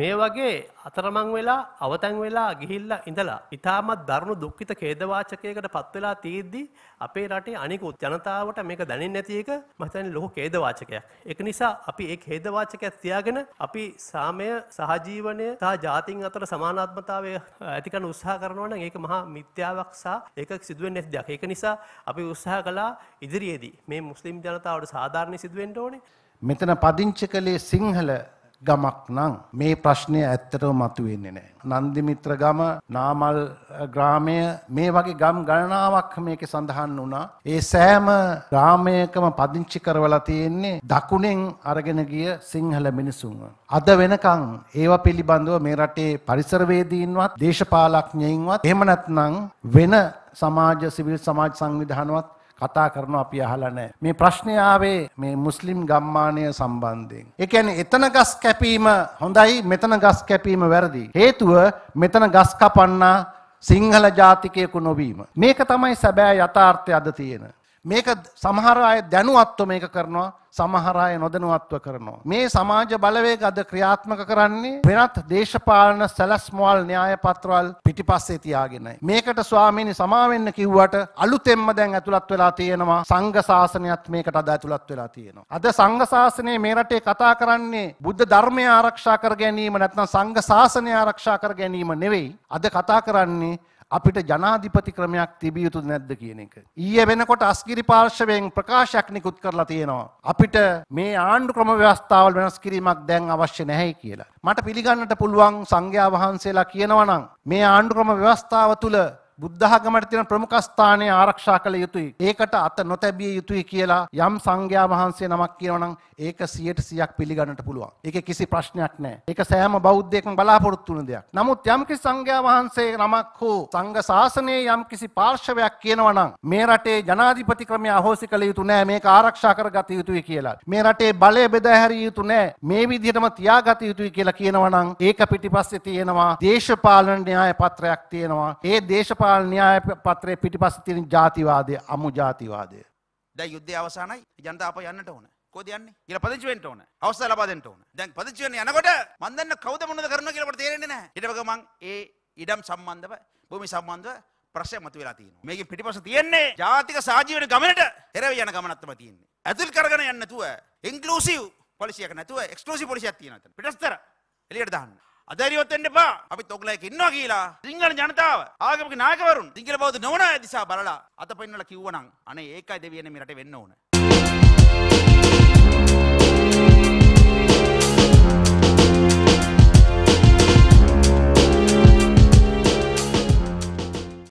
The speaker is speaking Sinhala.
මේ වගේ අතරමං වෙලා අවතැන් වෙලා ගිහිල්ලා ඉඳලා ඉතාමත් දරුණු දුක්ඛිත ඛේදවාචකයකට පත් වෙලා තියෙද්දි අපේ රටේ අනිකුත් ජනතාවට මේක දැනෙන්නේ නැති එක මම හිතන්නේ ලොකු ඛේදවාචකයක්. ඒක නිසා අපි ඒ ඛේදවාචකය තියාගෙන අපි සාමය සහජීවනය සහ ජාතීන් අතර සමානාත්මතාවය ඇති කරන උත්සාහ කරනවා නම් ඒක මහා මිත්‍යාවක් සහ ඒක සිදුවෙන්නේ නැති දෙයක්. ඒක නිසා අපි උත්සාහ කළා ඉදිරියේදී මේ මුස්ලිම් ජනතාවට සාධාරණ සිදුවෙන්න ඕනේ. මෙතන පදිංචි කලේ සිංහල ගමක් නම් මේ ප්‍රශ්නය ඇත්තටම මතුවෙන්නේ නෑ. නන්දිමිත්‍ර ගම නාමල් ග්‍රාමය මේ වගේ ගම් ගණනාවක් මේක සඳහන් වුණා. ඒ සෑම ග්‍රාමයකම පදිංචි කරවලා තියෙන්නේ දකුණෙන් අරගෙන ගිය සිංහල මිනිසුන්ව. අද වෙනකං ඒව පිළිබඳව මේ රටේ පරිසරවේදීන්වත් දේශපාලක්ඥයින්වත් එහෙම නැත්නම් වෙන සමාජ සිවිල් සමාජ සංවිධානවත් කතා කරනවා අපි අහලා නැහැ. මේ ප්‍රශ්නේ ආවේ මේ මුස්ලිම් ගම්මානය සම්බන්ධයෙන්. ඒ කියන්නේ එතන ගස් කැපීම හොඳයි මෙතන ගස් කැපීම වැරදි. හේතුව මෙතන ගස් කපන්නා සිංහල ජාතිකයෙකු නොවීම. මේක තමයි සැබෑ යථාර්ථය අද තියෙන. මේක සමහර අය දැනුවත්ව මේක කරනවා සමහර අය නොදැනුවත්ව කරනවා. මේ සමාජ බලවේග අද ක්‍රියාත්මක කරන්නේ වෙනත් දේශපාලන සැලැස්මවල් න්‍යාය පත්‍රවල් පිටිපස්සේ තියාගෙනයි. මේකට ස්වාමීනි සමා වෙන්න කිව්වට අලුතෙන්ම දැන් ඇතුළත් වෙලා තියෙනවා සංඝ ශාසනයත් මේකට අද ඇතුළත් වෙලා තියෙනවා. අද සංඝ ශාසනය මේ රටේ කතා කරන්නේ බුද්ධ ධර්මය ආරක්ෂා කර ගැනීම නැත්නම් සංඝ ශාසනය ආරක්ෂා කර ගැනීම නෙවෙයි. අද කතා කරන්නේ අපිට ජනාධිපති ක්‍රමයක් තිබිය යුතු නැද්ද කියන එක. ඊය වෙනකොට අස්කිරි පාර්ශවයෙන් ප්‍රකාශයක් නිකුත් කරලා තියෙනවා. අපිට මේ ආණ්ඩු ක්‍රම ව්‍යවස්ථාවල් වෙනස් කිරීමක් දැන් අවශ්‍ය නැහැයි කියලා. මට පිළිගන්නට පුළුවන් සංඝයා වහන්සේලා කියනවනම් මේ ආණ්ඩු ක්‍රම ව්‍යවස්ථාව තුළ බුද්ධහගමට තියෙන ප්‍රමුඛස්ථානය ආරක්ෂා කළ යුතුයි. ඒකට අත නොතැබිය යුතුයි කියලා යම් සංඝයා වහන්සේ නමක් කියනවනම් ඒක 100%ක් පිළිගන්නට පුළුවන්. ඒකේ කිසි ප්‍රශ්නයක් නැහැ. ඒක සෑම බෞද්ධයෙක්ම බලාපොරොත්තු වෙන දෙයක්. නමුත් යම්කිසි සංඝයා වහන්සේ නමක් හෝ සංඝ ශාසනයේ යම්කිසි පාර්ශවයක් කියනවනම් මේ රටේ ජනාධිපති ක්‍රමය අහෝසි කළ යුතු නෑ මේක ආරක්ෂා කරගත යුතුයි කියලා. මේ රටේ බලය බෙදා හැරිය යුතු නෑ. මේ විදිහටම තියාගත යුතුයි කියලා කියනවනම් ඒක පිටිපස්සේ තියෙනවා දේශපාලන න්‍යාය පත්‍රයක් තියෙනවා. ඒ දේශ දේශපාලන න්‍යාය පත්‍රයේ පිටිපස්ස තියෙන ජාතිවාදය අමු ජාතිවාදය. දැන් යුද්ධය අවසానයි ජනතාව යන්නට ඕන. කොහොද යන්නේ? කියලා පදිංචි වෙන්න ඕන. අවස්ථාව ලබා දෙන්න ඕන. දැන් පදිංචි වෙන්න යනකොට මන් දන්න කවුද මොනවද කරනවා කියලා මට තේරෙන්නේ නැහැ. ඊට පස්සේ මං ඒ ඉඩම් සම්බන්ධව භූමි සම්බන්ධව ප්‍රශ්ය මතු වෙලා තියෙනවා. මේකෙන් පිටිපස්ස තියෙන්නේ ජාතික සාජීවන ගමනට එරෙවි යන ගමනක් තමයි තියෙන්නේ. ඇතුල් කරගෙන යන්න නැතුව ඉන්ක්ලූසිව් පොලිසියක් නැතුව එක්ස්ක්ලූසිව් පොලිසියක් තියෙනවා. පිටස්තර එළියට දාන්න. අදැරියොත් එන්න එපා. අපි තොගලයක ඉන්නවා කියලා සිංහල ජනතාව ආගමික නායකවරුන් සිංහල බෞද්ධ නොවන දිසා බලලා අත පෙන්වලා කිව්වනම් අනේ ඒකයි දෙවියනේ මේ රටේ වෙන්න ඕන.